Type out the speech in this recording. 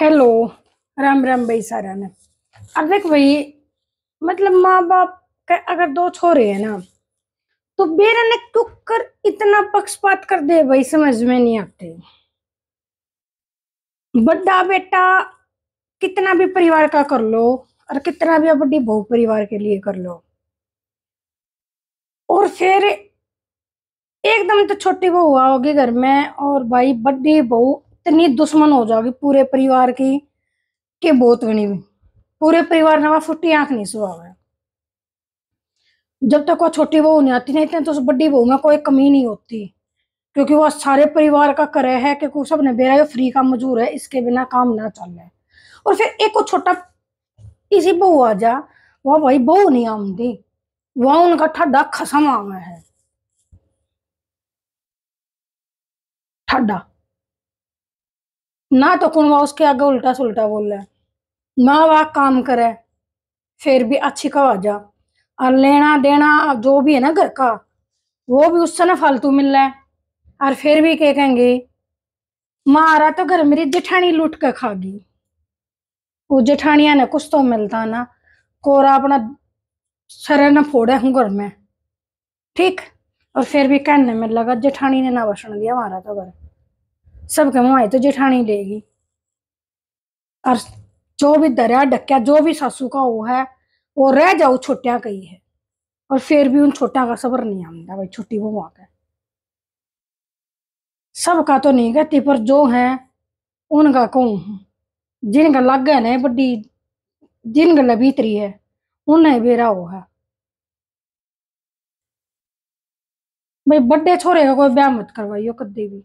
hello Ram Ram भाई सारा ने अब देख भाई मतलब माँ बाप का अगर दो छोरे हैं ना तो बेरा ने टुक कर इतना पक्षपात कर दे भाई समझ में नहीं आते बड़ा बेटा कितना भी परिवार का कर लो और कितना भी बड़ी बहु परिवार के लिए कर लो और फिर एकदम तो छोटी बहू आओगी घर में और भाई बड़ी बहू इतनी दुश्मन हो जाओगी पूरे परिवार की के बहुत बनी भी पूरे परिवार ने वहां फुटी आंख नहीं सुहा जब तक वह छोटी बहू नहीं आती नहीं तो उस बड़ी बहू में कोई कमी नहीं होती क्योंकि वह सारे परिवार का करे है क्योंकि सब ने बेरा फ्री का मजूर है इसके बिना काम ना चल रहा है और फिर एक छोटा इसी बहू आ जा वह भाई बहू नहीं आमदी वह उनका ठाडा खसम आवा है ठाडा ना तो कुणवा उसके आगे उल्टा सुलटा बोल रहा ना वह काम करे फिर भी अच्छी जा और लेना देना जो भी है ना घर का वो भी उससे ना फालतू मिल रहा है और फिर भी क्या कहेंगे मारा तो घर मेरी जेठानी लूट कर खा गई वो जेठानिया ने कुछ तो मिलता ना कोरा अपना सर न फोड़े हूँ घर में ठीक और फिर भी कहने में लगा जेठानी ने ना वसन दिया मारा तो घर सबके मुँह तो जेठानी लेगी और जो भी दरिया डक्या जो भी सासू का वो है वो रह जाओ छोटिया कही है और फिर भी उन छोटा का सबर नहीं आता भाई छोटी वो वहां का सबका तो नहीं कहती पर जो है उनका कहूँ जिनका लगन है बड़ी जिन जिनका लबीतरी है उन्हें बेरा वो है भाई बड़े छोरे का कोई ब्याह मत करवाइयो कदी भी